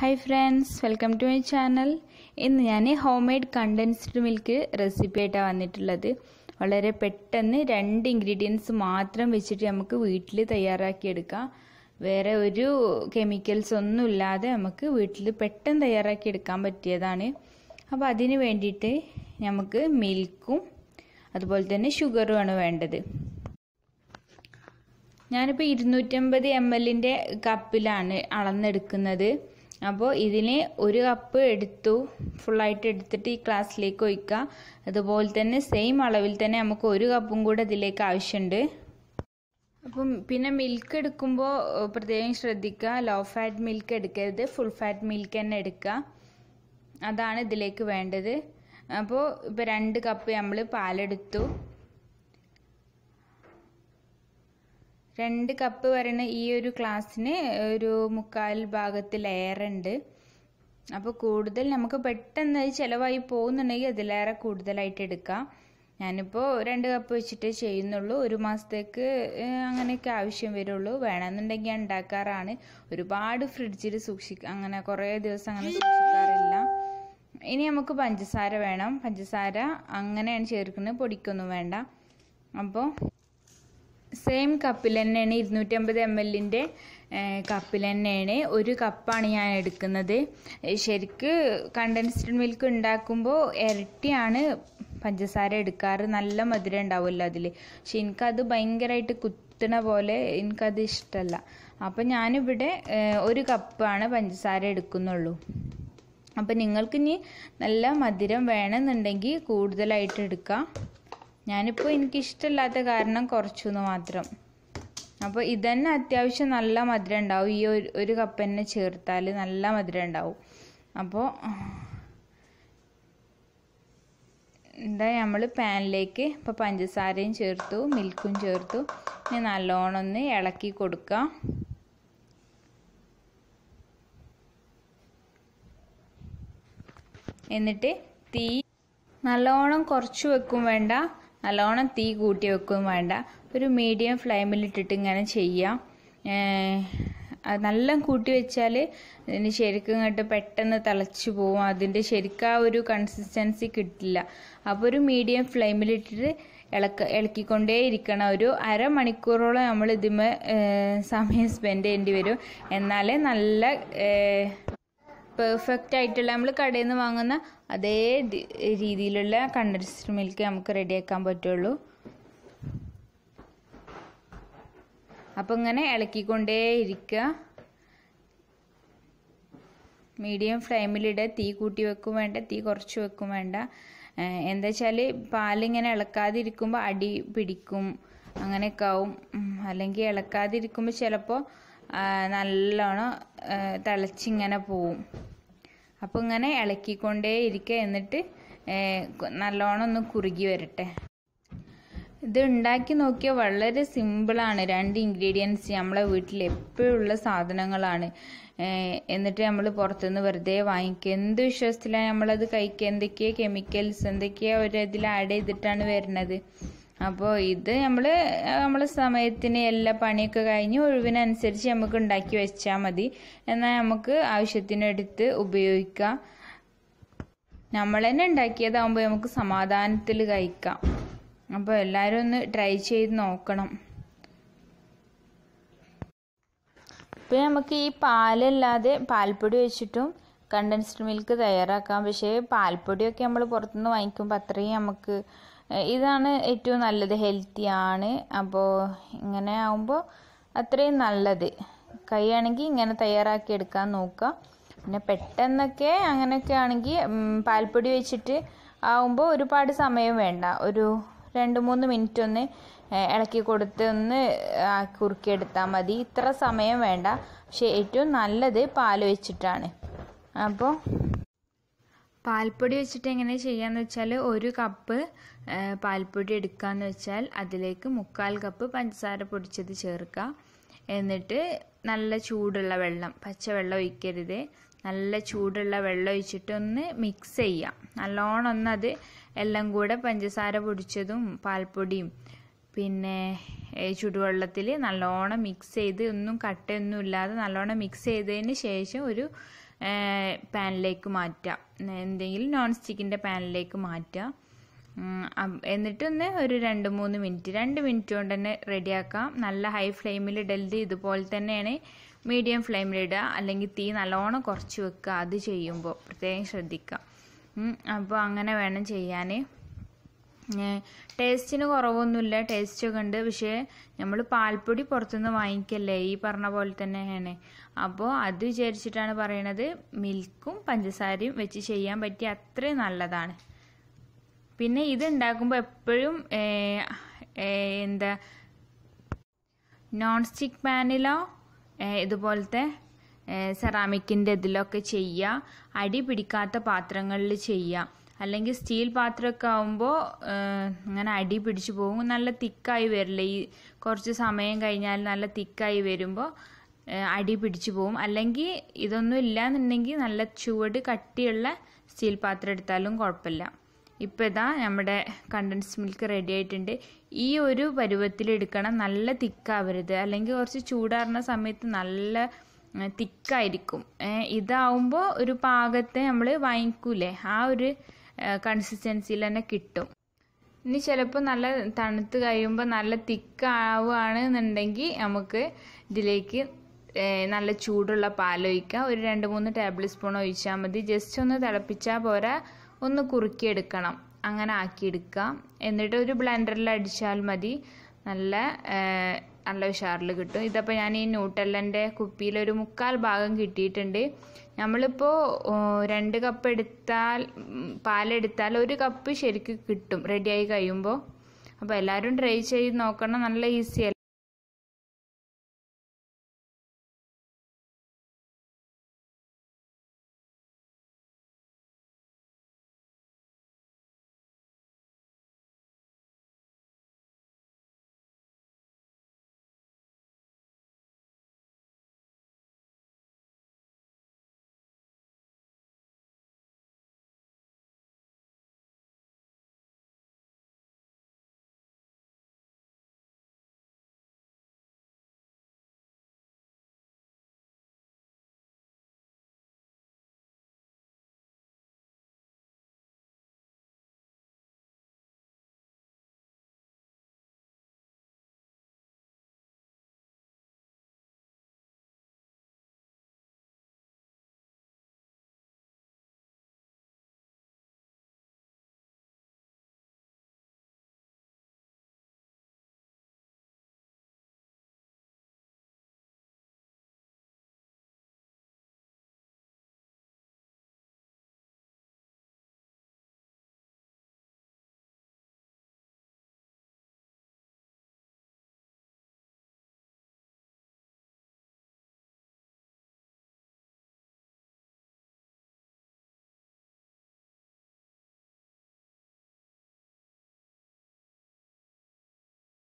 hi friends welcome to my channel ഇന്ന് ഞാൻ homemade condensed milk recipe ആയിട്ടാണ് വന്നിട്ടുള്ളത് വളരെ പെട്ടെന്ന് രണ്ട് ഇൻഗ്രീഡിയൻസ് മാത്രം വെച്ചിട്ട് നമുക്ക് വീട്ടിൽ തയ്യാറാക്കിയെടുക്കാം വേറെ ഒരു കെമിക്കൽസ് ഒന്നും ഇല്ലാതെ നമുക്ക് വീട്ടിൽ പെട്ടെന്ന് തയ്യാറാക്കിയെടുക്കാൻ പറ്റിയതാണ് അപ്പോൾ അതിന് വേണ്ടിയിട്ട് നമുക്ക് മിൽക്കും അതുപോലെ തന്നെ ഷുഗറുമാണ് വേണ്ടത് ഞാനിപ്പോൾ ഇരുന്നൂറ്റമ്പത് എം എല്ലിൻ്റെ കപ്പിലാണ് അളന്നെടുക്കുന്നത് അപ്പോൾ ഇതിന് ഒരു കപ്പ് എടുത്തു ഫുള്ളായിട്ട് എടുത്തിട്ട് ഈ ഗ്ലാസ്സിലേക്ക് ഒഴിക്കുക അതുപോലെ തന്നെ സെയിം അളവിൽ തന്നെ നമുക്ക് ഒരു കപ്പും കൂടെ ഇതിലേക്ക് ആവശ്യമുണ്ട് അപ്പം പിന്നെ മിൽക്ക് എടുക്കുമ്പോൾ പ്രത്യേകം ശ്രദ്ധിക്കുക ലോ ഫാറ്റ് മിൽക്ക് എടുക്കരുത് ഫുൾ ഫാറ്റ് മിൽക്ക് തന്നെ എടുക്കുക അതാണ് ഇതിലേക്ക് വേണ്ടത് അപ്പോൾ ഇപ്പോൾ രണ്ട് കപ്പ് നമ്മൾ പാലെടുത്തു രണ്ട് കപ്പ് വരണ ഈ ഒരു ഗ്ലാസ്സിന് ഒരു മുക്കാൽ ഭാഗത്ത് ലെയറുണ്ട് അപ്പോൾ കൂടുതൽ നമുക്ക് പെട്ടെന്ന് ചിലവായി പോകുന്നുണ്ടെങ്കിൽ അതിലേറെ കൂടുതലായിട്ട് എടുക്കാം ഞാനിപ്പോൾ രണ്ട് കപ്പ് വെച്ചിട്ട് ചെയ്യുന്നുള്ളൂ ഒരു മാസത്തേക്ക് അങ്ങനെയൊക്കെ ആവശ്യം വരുള്ളൂ വേണമെന്നുണ്ടെങ്കിൽ ഞാൻ ഉണ്ടാക്കാറാണ് ഒരുപാട് ഫ്രിഡ്ജിൽ സൂക്ഷിക്കുക അങ്ങനെ കുറേ ദിവസം അങ്ങനെ സൂക്ഷിക്കാറില്ല ഇനി നമുക്ക് പഞ്ചസാര വേണം പഞ്ചസാര അങ്ങനെയാണ് ചേർക്കുന്നത് പൊടിക്കൊന്നും വേണ്ട അപ്പോൾ സെയിം കപ്പിൽ തന്നെയാണ് ഇരുന്നൂറ്റമ്പത് എം എല്ലിൻ്റെ കപ്പിൽ തന്നെയാണ് ഒരു കപ്പാണ് ഞാൻ എടുക്കുന്നത് ശരിക്ക് കണ്ടൻസ്ഡ് മിൽക്ക് ഉണ്ടാക്കുമ്പോൾ ഇരട്ടിയാണ് പഞ്ചസാര എടുക്കാറ് നല്ല മധുരം ഉണ്ടാവുമല്ലോ അതിൽ പക്ഷെ എനിക്കത് ഭയങ്കരമായിട്ട് കുത്തണ പോലെ എനിക്കത് ഇഷ്ടമല്ല അപ്പം ഞാനിവിടെ ഒരു കപ്പാണ് പഞ്ചസാര എടുക്കുന്നുള്ളൂ അപ്പം നിങ്ങൾക്ക് ഇനി നല്ല മധുരം വേണമെന്നുണ്ടെങ്കിൽ കൂടുതലായിട്ട് എടുക്കാം ഞാനിപ്പോൾ എനിക്കിഷ്ടമില്ലാത്ത കാരണം കുറച്ചു എന്ന് മാത്രം അപ്പോൾ ഇതന്നെ അത്യാവശ്യം നല്ല മധുരം ഉണ്ടാവും ഈ ഒരു ഒരു കപ്പ് തന്നെ ചേർത്താൽ നല്ല മധുരം ഉണ്ടാവും അപ്പോൾ എന്താ നമ്മൾ പാനിലേക്ക് ഇപ്പോൾ പഞ്ചസാരയും ചേർത്തു മിൽക്കും ചേർത്തു ഇനി നല്ലോണം ഒന്ന് ഇളക്കി കൊടുക്കുക എന്നിട്ട് തീ നല്ലോണം കുറച്ച് വെക്കും വേണ്ട നല്ലോണം തീ കൂട്ടി വെക്കുകയും വേണ്ട ഒരു മീഡിയം ഫ്ലെയിമിലിട്ടിട്ട് ഇങ്ങനെ ചെയ്യാം നല്ല കൂട്ടി വെച്ചാൽ ഇതിന് ശരിക്കും ഇങ്ങോട്ട് പെട്ടെന്ന് തിളച്ചു പോകും അതിൻ്റെ ശരിക്കും ആ ഒരു കൺസിസ്റ്റൻസി കിട്ടില്ല അപ്പോൾ ഒരു മീഡിയം ഫ്ലെയിമിലിട്ടിട്ട് ഇളക്ക ഇളക്കിക്കൊണ്ടേ ഇരിക്കണം ഒരു അരമണിക്കൂറോളം നമ്മൾ ഇതിമേ സമയം സ്പെൻഡ് ചെയ്യേണ്ടി വരും എന്നാലേ നല്ല പെർഫെക്റ്റ് ആയിട്ടുള്ള നമ്മൾ കടയിൽ നിന്ന് വാങ്ങുന്ന അതേ രീതിയിലുള്ള കണ്ടൻസ്ഡ് മിൽക്ക് നമുക്ക് റെഡിയാക്കാൻ പറ്റുള്ളൂ അപ്പം ഇങ്ങനെ ഇളക്കിക്കൊണ്ടേ ഇരിക്കുക മീഡിയം ഫ്ലെയിമിലിടുക തീ കൂട്ടി വെക്കും വേണ്ട തീ കുറച്ച് വെക്കും വേണ്ട എന്താ വെച്ചാൽ പാലിങ്ങനെ ഇളക്കാതിരിക്കുമ്പോൾ അടി പിടിക്കും അങ്ങനെയൊക്കെ ആവും അല്ലെങ്കിൽ ഇളക്കാതിരിക്കുമ്പോൾ ചിലപ്പോൾ നല്ലോണം തിളച്ചിങ്ങനെ പോവും അപ്പോൾ ഇങ്ങനെ ഇളക്കിക്കൊണ്ടേ ഇരിക്കുക എന്നിട്ട് നല്ലോണം ഒന്ന് കുറുകി വരട്ടെ ഇത് ഉണ്ടാക്കി നോക്കിയാൽ വളരെ സിമ്പിളാണ് രണ്ട് ഇൻഗ്രീഡിയൻസ് നമ്മളെ വീട്ടിൽ ഉള്ള സാധനങ്ങളാണ് എന്നിട്ട് നമ്മൾ പുറത്തുനിന്ന് വെറുതെ വാങ്ങിക്കുക എന്ത് വിശ്വാസത്തിലാണ് നമ്മളത് കഴിക്കുക എന്തൊക്കെയോ കെമിക്കൽസ് എന്തൊക്കെയോ ഒരു ഇതിൽ ആഡ് ചെയ്തിട്ടാണ് വരുന്നത് അപ്പോൾ ഇത് നമ്മൾ നമ്മൾ സമയത്തിന് എല്ലാ പണിയൊക്കെ കഴിഞ്ഞ് ഒഴിവിനനുസരിച്ച് നമുക്ക് ഉണ്ടാക്കി വെച്ചാൽ മതി എന്നാൽ നമുക്ക് ആവശ്യത്തിനെടുത്ത് ഉപയോഗിക്കാം നമ്മൾ തന്നെ ഉണ്ടാക്കിയതാകുമ്പോൾ നമുക്ക് സമാധാനത്തിൽ കഴിക്കാം അപ്പോൾ എല്ലാവരും ഒന്ന് ട്രൈ ചെയ്ത് നോക്കണം ഇപ്പോൾ നമുക്ക് ഈ പാലല്ലാതെ പാൽപ്പൊടി വെച്ചിട്ടും കണ്ടൻസ്ഡ് മിൽക്ക് തയ്യാറാക്കാം പക്ഷേ പാൽപ്പൊടിയൊക്കെ നമ്മൾ പുറത്തുനിന്ന് വാങ്ങിക്കുമ്പോൾ അത്രയും നമുക്ക് ഇതാണ് ഏറ്റവും നല്ലത് ഹെൽത്തി ആണ് അപ്പോൾ ഇങ്ങനെ ആകുമ്പോൾ അത്രയും നല്ലത് കൈയാണെങ്കിൽ ഇങ്ങനെ തയ്യാറാക്കി എടുക്കാൻ നോക്കുക പിന്നെ പെട്ടെന്നൊക്കെ അങ്ങനെയൊക്കെ ആണെങ്കിൽ പാൽപ്പൊടി വെച്ചിട്ട് ആവുമ്പോൾ ഒരുപാട് സമയം വേണ്ട ഒരു രണ്ട് മൂന്ന് മിനിറ്റ് ഒന്ന് ഇളക്കി കൊടുത്ത് ഒന്ന് കുറുക്കിയെടുത്താൽ മതി ഇത്ര സമയം വേണ്ട പക്ഷേ ഏറ്റവും നല്ലത് പാൽ വെച്ചിട്ടാണ് അപ്പോൾ പാൽപ്പൊടി വെച്ചിട്ട് എങ്ങനെ ചെയ്യാന്ന് വെച്ചാൽ ഒരു കപ്പ് പാൽപ്പൊടി എടുക്കാന്ന് വെച്ചാൽ അതിലേക്ക് മുക്കാൽ കപ്പ് പഞ്ചസാര പൊടിച്ചത് ചേർക്കുക എന്നിട്ട് നല്ല ചൂടുള്ള വെള്ളം പച്ചവെള്ളം ഒഴിക്കരുത് നല്ല ചൂടുള്ള വെള്ളം ഒഴിച്ചിട്ട് ഒന്ന് മിക്സ് ചെയ്യാം നല്ലോണം ഒന്ന് അത് എല്ലാം കൂടെ പഞ്ചസാര പൊടിച്ചതും പാൽപ്പൊടിയും പിന്നെ ചുടുവെള്ളത്തിൽ നല്ലോണം മിക്സ് ചെയ്ത് ഒന്നും കട്ടയൊന്നും ഇല്ലാതെ നല്ലോണം മിക്സ് ചെയ്തതിന് ശേഷം ഒരു പാനിലേക്ക് മാറ്റാം എന്തെങ്കിലും നോൺ സ്റ്റിക്കിൻ്റെ പാനിലേക്ക് മാറ്റുക എന്നിട്ടൊന്ന് ഒരു രണ്ട് മൂന്ന് മിനിറ്റ് രണ്ട് മിനിറ്റ് കൊണ്ട് തന്നെ റെഡിയാക്കാം നല്ല ഹൈ ഫ്ലെയിമിൽ ഇടരുത് ഇതുപോലെ തന്നെയാണ് മീഡിയം ഫ്ലെയിമിൽ ഇടുക അല്ലെങ്കിൽ തീ നല്ലോണം കുറച്ച് വെക്കുക അത് ചെയ്യുമ്പോൾ പ്രത്യേകം ശ്രദ്ധിക്കുക അപ്പോൾ അങ്ങനെ വേണം ചെയ്യാൻ ടേസ്റ്റിന് കുറവൊന്നുമില്ല ടേസ്റ്റ് ഒക്കെ ഉണ്ട് പക്ഷേ നമ്മൾ പാൽപ്പൊടി പുറത്തുനിന്ന് വാങ്ങിക്കല്ലേ ഈ പറഞ്ഞ പോലെ തന്നെയാണ് അപ്പോൾ അത് വിചാരിച്ചിട്ടാണ് പറയണത് മിൽക്കും പഞ്ചസാരയും വെച്ച് ചെയ്യാൻ പറ്റിയ അത്രയും നല്ലതാണ് പിന്നെ ഇത് ഉണ്ടാക്കുമ്പോൾ എപ്പോഴും എന്താ നോൺ സ്റ്റിക്ക് പാനിലോ ഇതുപോലത്തെ സെറാമിക്കിൻ്റെ ഇതിലൊക്കെ ചെയ്യുക അടി പിടിക്കാത്ത പാത്രങ്ങളിൽ ചെയ്യുക അല്ലെങ്കിൽ സ്റ്റീൽ പാത്രമൊക്കെ ആകുമ്പോൾ ഇങ്ങനെ അടി പിടിച്ചു പോകും നല്ല തിക്കായി വരില്ല ഈ കുറച്ച് സമയം കഴിഞ്ഞാൽ നല്ല തിക്കായി വരുമ്പോൾ അടി പിടിച്ചു പോകും അല്ലെങ്കിൽ ഇതൊന്നും ഇല്ല എന്നുണ്ടെങ്കിൽ നല്ല ചുവട് കട്ടിയുള്ള സ്റ്റീൽ പാത്രം എടുത്താലും കുഴപ്പമില്ല ഇപ്പം ഇതാ നമ്മുടെ കണ്ടൻസ് മിൽക്ക് റെഡി ആയിട്ടുണ്ട് ഈ ഒരു പരുവത്തിൽ എടുക്കണം നല്ല തിക്കാവരുത് അല്ലെങ്കിൽ കുറച്ച് ചൂടാറുന്ന സമയത്ത് നല്ല തിക്കായിരിക്കും ഇതാവുമ്പോൾ ഒരു പാകത്തെ നമ്മൾ വാങ്ങിക്കൂലേ ആ ഒരു കൺസിസ്റ്റൻസിയിൽ തന്നെ കിട്ടും ഇനി ചിലപ്പോൾ നല്ല തണുത്ത് കഴിയുമ്പോൾ നല്ല തിക്ക് ആവുകയാണെന്നുണ്ടെങ്കിൽ നമുക്ക് ഇതിലേക്ക് നല്ല ചൂടുള്ള പാലൊഴിക്കുക ഒരു രണ്ട് മൂന്ന് ടേബിൾ സ്പൂൺ ഒഴിച്ചാൽ മതി ജസ്റ്റ് ഒന്ന് തിളപ്പിച്ചാൽ പോരാ ഒന്ന് കുറുക്കിയെടുക്കണം അങ്ങനെ ആക്കിയെടുക്കാം എന്നിട്ട് ഒരു ബ്ലെൻഡറിൽ അടിച്ചാൽ മതി നല്ല നല്ല ഉഷാറിൽ കിട്ടും ഇതപ്പോൾ ഞാൻ ഈ കുപ്പിയിൽ ഒരു മുക്കാൽ ഭാഗം കിട്ടിയിട്ടുണ്ട് നമ്മളിപ്പോൾ രണ്ട് കപ്പ് എടുത്താൽ പാലെടുത്താൽ ഒരു കപ്പ് ശരിക്കും കിട്ടും റെഡിയായി കഴിയുമ്പോൾ അപ്പോൾ എല്ലാവരും ട്രൈ ചെയ്ത് നോക്കണം നല്ല ഈസിയല്ല